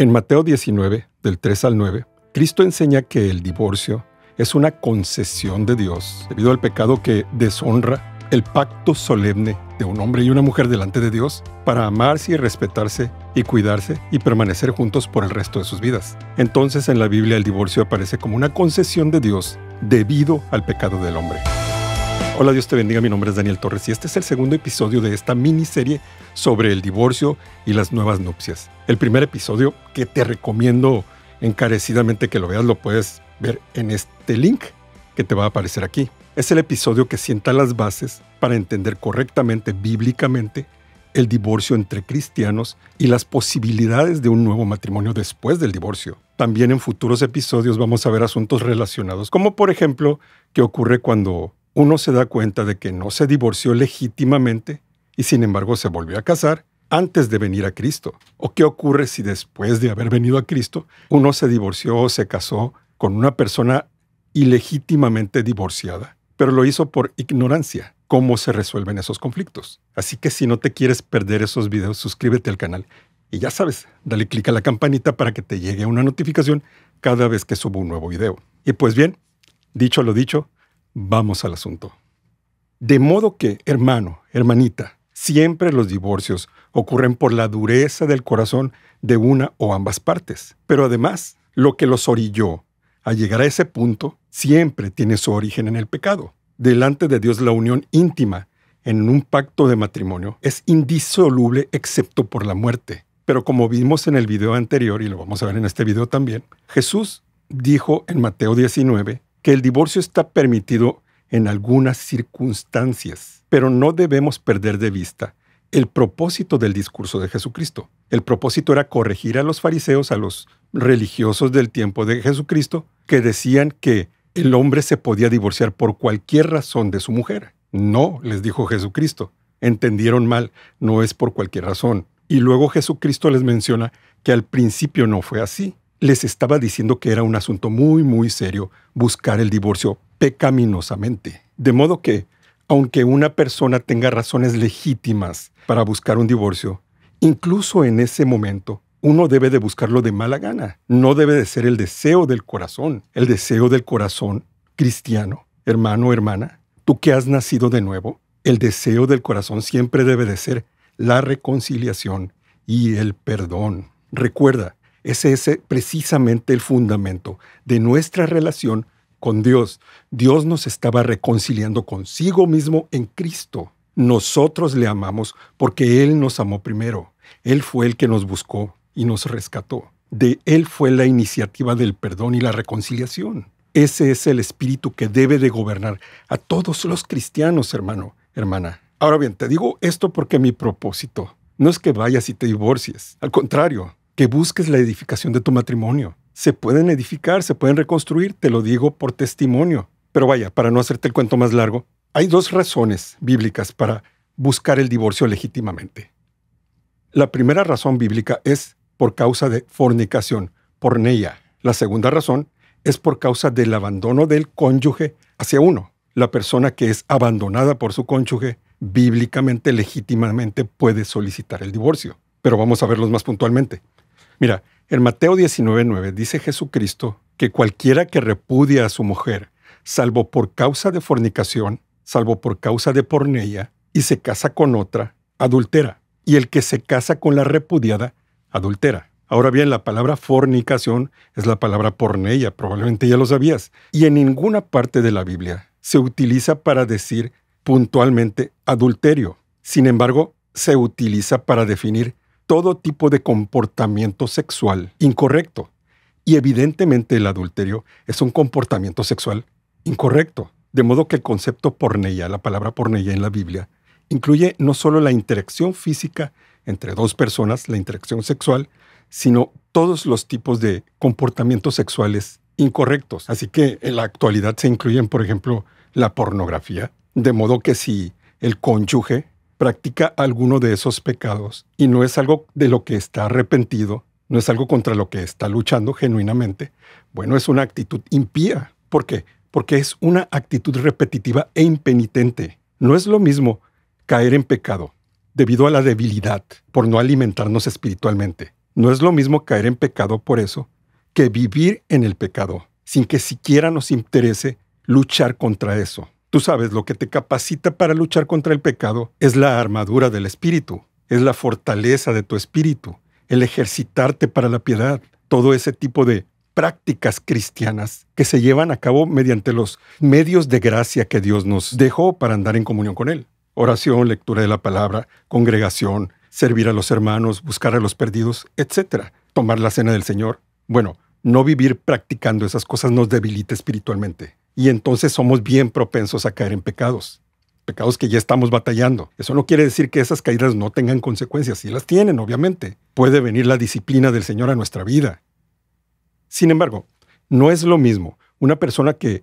En Mateo 19, del 3 al 9, Cristo enseña que el divorcio es una concesión de Dios debido al pecado que deshonra el pacto solemne de un hombre y una mujer delante de Dios para amarse y respetarse y cuidarse y permanecer juntos por el resto de sus vidas. Entonces en la Biblia el divorcio aparece como una concesión de Dios debido al pecado del hombre. Hola, Dios te bendiga. Mi nombre es Daniel Torres y este es el segundo episodio de esta miniserie sobre el divorcio y las nuevas nupcias. El primer episodio que te recomiendo encarecidamente que lo veas lo puedes ver en este link que te va a aparecer aquí. Es el episodio que sienta las bases para entender correctamente, bíblicamente, el divorcio entre cristianos y las posibilidades de un nuevo matrimonio después del divorcio. También en futuros episodios vamos a ver asuntos relacionados, como por ejemplo, qué ocurre cuando uno se da cuenta de que no se divorció legítimamente y sin embargo se volvió a casar antes de venir a Cristo. ¿O qué ocurre si después de haber venido a Cristo uno se divorció o se casó con una persona ilegítimamente divorciada, pero lo hizo por ignorancia? ¿Cómo se resuelven esos conflictos? Así que si no te quieres perder esos videos, suscríbete al canal y ya sabes, dale clic a la campanita para que te llegue una notificación cada vez que subo un nuevo video. Y pues bien, dicho lo dicho, vamos al asunto. De modo que, hermano, hermanita, siempre los divorcios ocurren por la dureza del corazón de una o ambas partes. Pero además, lo que los orilló a llegar a ese punto siempre tiene su origen en el pecado. Delante de Dios la unión íntima en un pacto de matrimonio es indisoluble excepto por la muerte. Pero como vimos en el video anterior y lo vamos a ver en este video también, Jesús dijo en Mateo 19 que el divorcio está permitido en algunas circunstancias, pero no debemos perder de vista el propósito del discurso de Jesucristo. El propósito era corregir a los fariseos, a los religiosos del tiempo de Jesucristo, que decían que el hombre se podía divorciar por cualquier razón de su mujer. No, les dijo Jesucristo. Entendieron mal, no es por cualquier razón. Y luego Jesucristo les menciona que al principio no fue así les estaba diciendo que era un asunto muy, muy serio buscar el divorcio pecaminosamente. De modo que, aunque una persona tenga razones legítimas para buscar un divorcio, incluso en ese momento, uno debe de buscarlo de mala gana. No debe de ser el deseo del corazón. El deseo del corazón cristiano, hermano, hermana, tú que has nacido de nuevo, el deseo del corazón siempre debe de ser la reconciliación y el perdón. Recuerda, ese es precisamente el fundamento de nuestra relación con Dios. Dios nos estaba reconciliando consigo mismo en Cristo. Nosotros le amamos porque Él nos amó primero. Él fue el que nos buscó y nos rescató. De Él fue la iniciativa del perdón y la reconciliación. Ese es el espíritu que debe de gobernar a todos los cristianos, hermano, hermana. Ahora bien, te digo esto porque mi propósito no es que vayas y te divorcies. Al contrario, que busques la edificación de tu matrimonio. Se pueden edificar, se pueden reconstruir, te lo digo por testimonio. Pero vaya, para no hacerte el cuento más largo, hay dos razones bíblicas para buscar el divorcio legítimamente. La primera razón bíblica es por causa de fornicación, porneia. La segunda razón es por causa del abandono del cónyuge hacia uno. La persona que es abandonada por su cónyuge bíblicamente, legítimamente puede solicitar el divorcio. Pero vamos a verlos más puntualmente. Mira, en Mateo 19:9 dice Jesucristo que cualquiera que repudia a su mujer, salvo por causa de fornicación, salvo por causa de porneia, y se casa con otra, adultera. Y el que se casa con la repudiada, adultera. Ahora bien, la palabra fornicación es la palabra porneia, probablemente ya lo sabías. Y en ninguna parte de la Biblia se utiliza para decir puntualmente adulterio. Sin embargo, se utiliza para definir todo tipo de comportamiento sexual incorrecto. Y evidentemente el adulterio es un comportamiento sexual incorrecto. De modo que el concepto porneia, la palabra porneia en la Biblia, incluye no solo la interacción física entre dos personas, la interacción sexual, sino todos los tipos de comportamientos sexuales incorrectos. Así que en la actualidad se incluyen, por ejemplo, la pornografía, de modo que si el cónyuge practica alguno de esos pecados y no es algo de lo que está arrepentido, no es algo contra lo que está luchando genuinamente, bueno, es una actitud impía. ¿Por qué? Porque es una actitud repetitiva e impenitente. No es lo mismo caer en pecado debido a la debilidad por no alimentarnos espiritualmente. No es lo mismo caer en pecado por eso que vivir en el pecado sin que siquiera nos interese luchar contra eso. Tú sabes, lo que te capacita para luchar contra el pecado es la armadura del espíritu, es la fortaleza de tu espíritu, el ejercitarte para la piedad, todo ese tipo de prácticas cristianas que se llevan a cabo mediante los medios de gracia que Dios nos dejó para andar en comunión con Él. Oración, lectura de la palabra, congregación, servir a los hermanos, buscar a los perdidos, etc. Tomar la cena del Señor. Bueno, no vivir practicando esas cosas nos debilita espiritualmente y entonces somos bien propensos a caer en pecados pecados que ya estamos batallando. Eso no quiere decir que esas caídas no tengan consecuencias, sí las tienen, obviamente. Puede venir la disciplina del Señor a nuestra vida. Sin embargo, no es lo mismo una persona que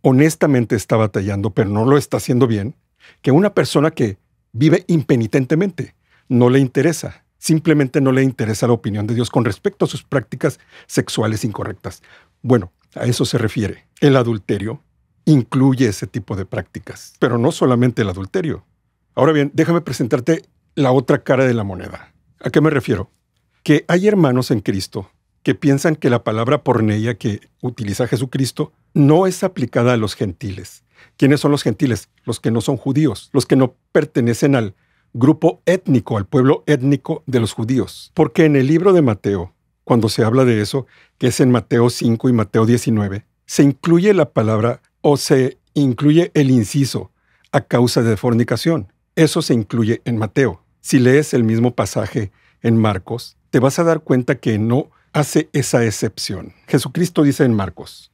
honestamente está batallando, pero no lo está haciendo bien, que una persona que vive impenitentemente, no le interesa, simplemente no le interesa la opinión de Dios con respecto a sus prácticas sexuales incorrectas. Bueno, a eso se refiere. El adulterio incluye ese tipo de prácticas, pero no solamente el adulterio. Ahora bien, déjame presentarte la otra cara de la moneda. ¿A qué me refiero? Que hay hermanos en Cristo que piensan que la palabra porneia que utiliza Jesucristo no es aplicada a los gentiles. ¿Quiénes son los gentiles? Los que no son judíos, los que no pertenecen al grupo étnico, al pueblo étnico de los judíos. Porque en el libro de Mateo, cuando se habla de eso, que es en Mateo 5 y Mateo 19, se incluye la palabra o se incluye el inciso a causa de fornicación. Eso se incluye en Mateo. Si lees el mismo pasaje en Marcos, te vas a dar cuenta que no hace esa excepción. Jesucristo dice en Marcos,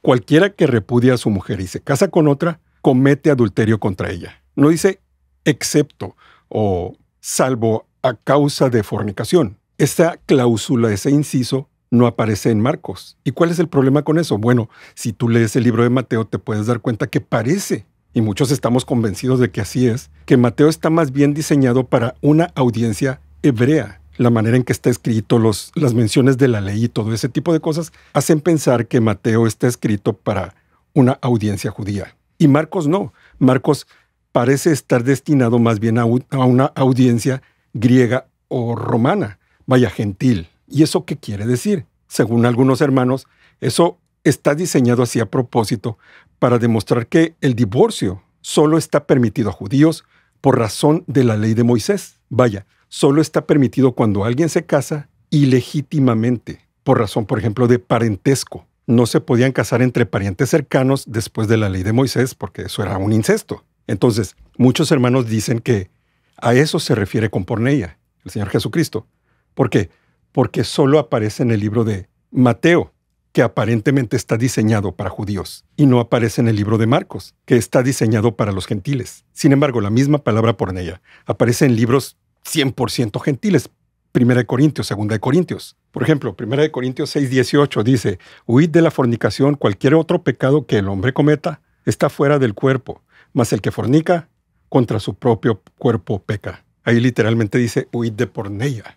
cualquiera que repudia a su mujer y se casa con otra, comete adulterio contra ella. No dice excepto o salvo a causa de fornicación. Esta cláusula, ese inciso, no aparece en Marcos. ¿Y cuál es el problema con eso? Bueno, si tú lees el libro de Mateo te puedes dar cuenta que parece, y muchos estamos convencidos de que así es, que Mateo está más bien diseñado para una audiencia hebrea. La manera en que está escrito, las menciones de la ley y todo ese tipo de cosas hacen pensar que Mateo está escrito para una audiencia judía. Y Marcos no. Marcos parece estar destinado más bien a una audiencia griega o romana, vaya gentil. ¿Y eso qué quiere decir? Según algunos hermanos, eso está diseñado así a propósito para demostrar que el divorcio solo está permitido a judíos por razón de la ley de Moisés. Vaya, solo está permitido cuando alguien se casa ilegítimamente, por razón, por ejemplo, de parentesco. No se podían casar entre parientes cercanos después de la ley de Moisés porque eso era un incesto. Entonces, muchos hermanos dicen que a eso se refiere con porneia, el Señor Jesucristo. ¿Por qué? porque solo aparece en el libro de Mateo, que aparentemente está diseñado para judíos, y no aparece en el libro de Marcos, que está diseñado para los gentiles. Sin embargo, la misma palabra porneia aparece en libros 100% gentiles, Primera de Corintios, Segunda de Corintios. Por ejemplo, Primera de Corintios 6, 18 dice, huid de la fornicación, cualquier otro pecado que el hombre cometa está fuera del cuerpo, mas el que fornica contra su propio cuerpo peca. Ahí literalmente dice, huid de porneia.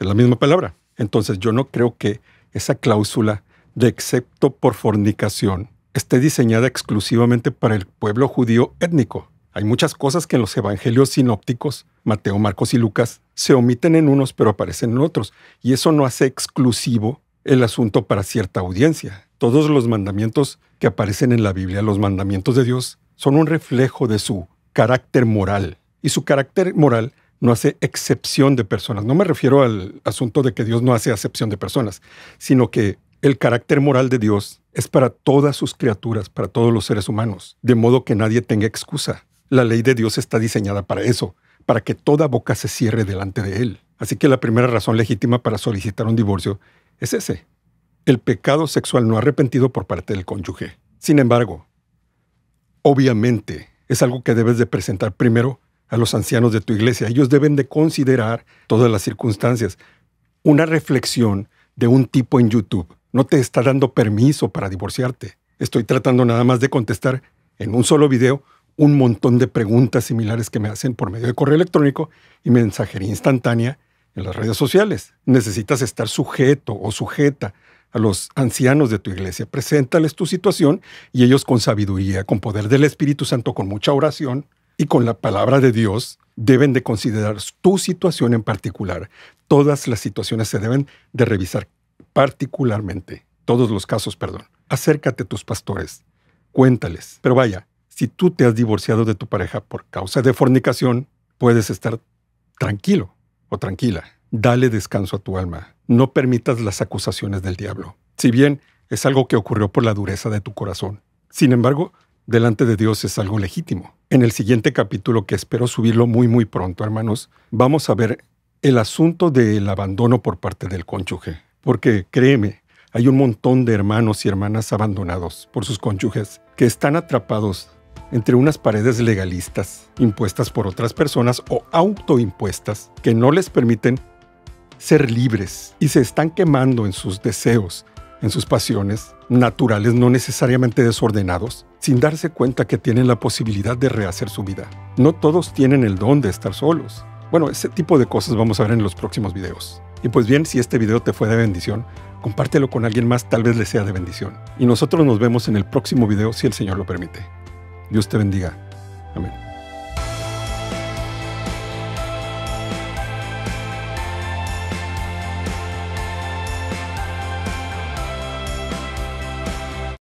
Es la misma palabra. Entonces yo no creo que esa cláusula de excepto por fornicación esté diseñada exclusivamente para el pueblo judío étnico. Hay muchas cosas que en los evangelios sinópticos, Mateo, Marcos y Lucas, se omiten en unos pero aparecen en otros. Y eso no hace exclusivo el asunto para cierta audiencia. Todos los mandamientos que aparecen en la Biblia, los mandamientos de Dios, son un reflejo de su carácter moral. Y su carácter moral no hace excepción de personas. No me refiero al asunto de que Dios no hace excepción de personas, sino que el carácter moral de Dios es para todas sus criaturas, para todos los seres humanos, de modo que nadie tenga excusa. La ley de Dios está diseñada para eso, para que toda boca se cierre delante de Él. Así que la primera razón legítima para solicitar un divorcio es ese, el pecado sexual no arrepentido por parte del cónyuge. Sin embargo, obviamente es algo que debes de presentar primero a los ancianos de tu iglesia. Ellos deben de considerar todas las circunstancias. Una reflexión de un tipo en YouTube no te está dando permiso para divorciarte. Estoy tratando nada más de contestar en un solo video un montón de preguntas similares que me hacen por medio de correo electrónico y mensajería instantánea en las redes sociales. Necesitas estar sujeto o sujeta a los ancianos de tu iglesia. Preséntales tu situación y ellos con sabiduría, con poder del Espíritu Santo, con mucha oración, y con la palabra de Dios deben de considerar tu situación en particular. Todas las situaciones se deben de revisar particularmente, todos los casos, perdón. Acércate a tus pastores, cuéntales. Pero vaya, si tú te has divorciado de tu pareja por causa de fornicación, puedes estar tranquilo o tranquila. Dale descanso a tu alma. No permitas las acusaciones del diablo. Si bien es algo que ocurrió por la dureza de tu corazón. Sin embargo, delante de Dios es algo legítimo. En el siguiente capítulo, que espero subirlo muy muy pronto, hermanos, vamos a ver el asunto del abandono por parte del cónyuge. Porque créeme, hay un montón de hermanos y hermanas abandonados por sus cónyuges que están atrapados entre unas paredes legalistas impuestas por otras personas o autoimpuestas que no les permiten ser libres y se están quemando en sus deseos, en sus pasiones, naturales, no necesariamente desordenados, sin darse cuenta que tienen la posibilidad de rehacer su vida. No todos tienen el don de estar solos. Bueno, ese tipo de cosas vamos a ver en los próximos videos. Y pues bien, si este video te fue de bendición, compártelo con alguien más, tal vez le sea de bendición. Y nosotros nos vemos en el próximo video si el Señor lo permite. Dios te bendiga. Amén.